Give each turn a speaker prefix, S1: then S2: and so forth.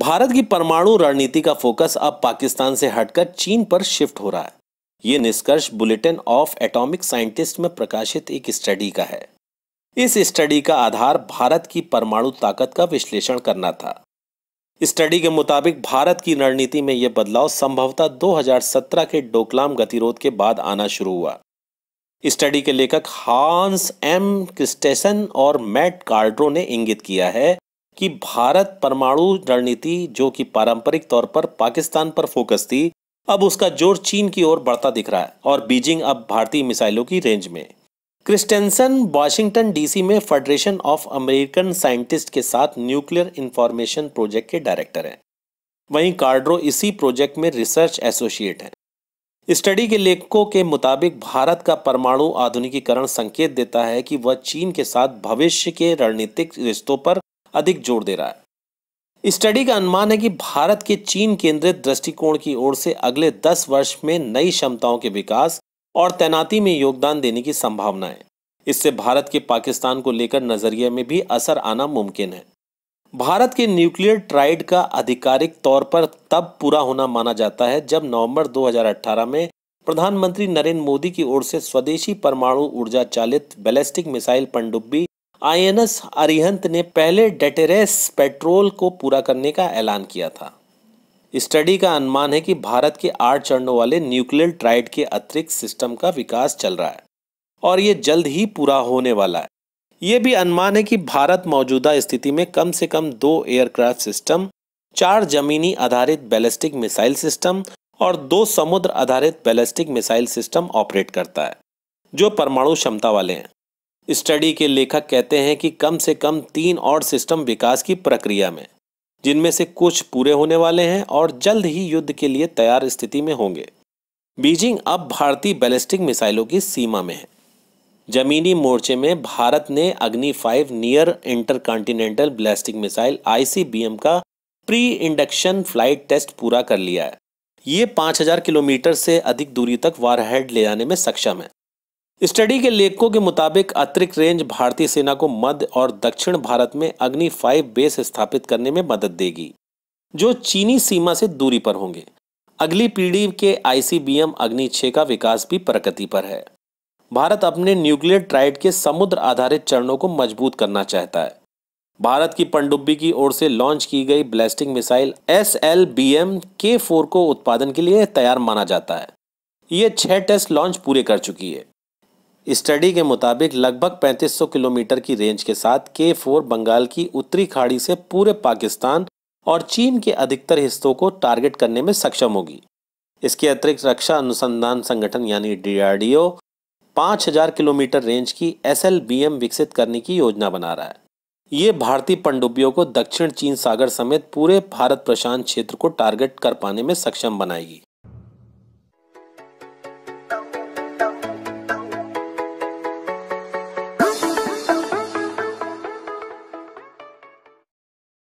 S1: भारत की परमाणु रणनीति का फोकस अब पाकिस्तान से हटकर चीन पर शिफ्ट हो रहा है ये निष्कर्ष बुलेटिन ऑफ एटॉमिक साइंटिस्ट में प्रकाशित एक स्टडी का है इस स्टडी का आधार भारत की परमाणु ताकत का विश्लेषण करना था स्टडी के मुताबिक भारत की रणनीति में यह बदलाव संभवतः 2017 के डोकलाम गतिरोध के बाद आना शुरू हुआ स्टडी के लेखक हांस एम क्रिस्टेसन और मैट कार्ड्रो ने इंगित किया है कि भारत परमाणु रणनीति जो कि पारंपरिक तौर पर पाकिस्तान पर फोकस थी अब उसका जोर चीन की ओर बढ़ता दिख रहा है और बीजिंग अब भारतीय मिसाइलों की रेंज में क्रिस्टेंसन वाशिंगटन डीसी में फेडरेशन ऑफ अमेरिकन साइंटिस्ट के साथ न्यूक्लियर इंफॉर्मेशन प्रोजेक्ट के डायरेक्टर हैं वहीं कार्ड्रो इसी प्रोजेक्ट में रिसर्च एसोसिएट हैं स्टडी के लेखकों के मुताबिक भारत का परमाणु आधुनिकीकरण संकेत देता है कि वह चीन के साथ भविष्य के रणनीतिक रिश्तों पर अधिक जोर दे रहा है स्टडी का अनुमान है कि भारत के चीन केंद्रित दृष्टिकोण की ओर से अगले 10 वर्ष में नई क्षमताओं के विकास और तैनाती में योगदान देने की संभावना है इससे भारत के पाकिस्तान को लेकर नजरिए में भी असर आना मुमकिन है भारत के न्यूक्लियर ट्राइड का आधिकारिक तौर पर तब पूरा होना माना जाता है जब नवंबर 2018 में प्रधानमंत्री नरेंद्र मोदी की ओर से स्वदेशी परमाणु ऊर्जा चालित बैलिस्टिक मिसाइल पनडुब्बी आईएनएस अरिहंत ने पहले डेटेरेस पेट्रोल को पूरा करने का ऐलान किया था स्टडी का अनुमान है कि भारत के आठ चरणों वाले न्यूक्लियर ट्राइड के अतिरिक्त सिस्टम का विकास चल रहा है और ये जल्द ही पूरा होने वाला है ये भी अनुमान है कि भारत मौजूदा स्थिति में कम से कम दो एयरक्राफ्ट सिस्टम चार जमीनी आधारित बैलिस्टिक मिसाइल सिस्टम और दो समुद्र आधारित बैलिस्टिक मिसाइल सिस्टम ऑपरेट करता है जो परमाणु क्षमता वाले हैं स्टडी के लेखक कहते हैं कि कम से कम तीन और सिस्टम विकास की प्रक्रिया में जिनमें से कुछ पूरे होने वाले हैं और जल्द ही युद्ध के लिए तैयार स्थिति में होंगे बीजिंग अब भारतीय बैलिस्टिक मिसाइलों की सीमा में है जमीनी मोर्चे में भारत ने Agni five near intercontinental ballistic missile ICBM का प्री इंडक्शन फ्लाइट टेस्ट पूरा कर लिया है ये 5000 किलोमीटर से अधिक दूरी तक वारहेड ले जाने में सक्षम है स्टडी के लेखकों के मुताबिक अतिरिक्त रेंज भारतीय सेना को मध्य और दक्षिण भारत में अग्नि फाइव बेस स्थापित करने में मदद देगी जो चीनी सीमा से दूरी पर होंगे अगली पीढ़ी के आईसीबीएम अग्नि छः का विकास भी प्रगति पर है भारत अपने न्यूक्लियर ट्राइड के समुद्र आधारित चरणों को मजबूत करना चाहता है भारत की पनडुब्बी की ओर से लॉन्च की गई ballistic missile S L B M K four को उत्पादन के लिए तैयार माना जाता है ये छह टेस्ट लॉन्च पूरे कर चुकी है स्टडी के मुताबिक लगभग 3500 किलोमीटर की रेंज के साथ के फोर बंगाल की उत्तरी खाड़ी से पूरे पाकिस्तान और चीन के अधिकतर हिस्सों को टारगेट करने में सक्षम होगी इसके अतिरिक्त रक्षा अनुसंधान संगठन यानी डीआरडीओ 5000 किलोमीटर रेंज की एस विकसित करने की योजना बना रहा है ये भारतीय पनडुब्बियों को दक्षिण चीन सागर समेत पूरे भारत प्रशांत क्षेत्र को टारगेट कर पाने में सक्षम बनाएगी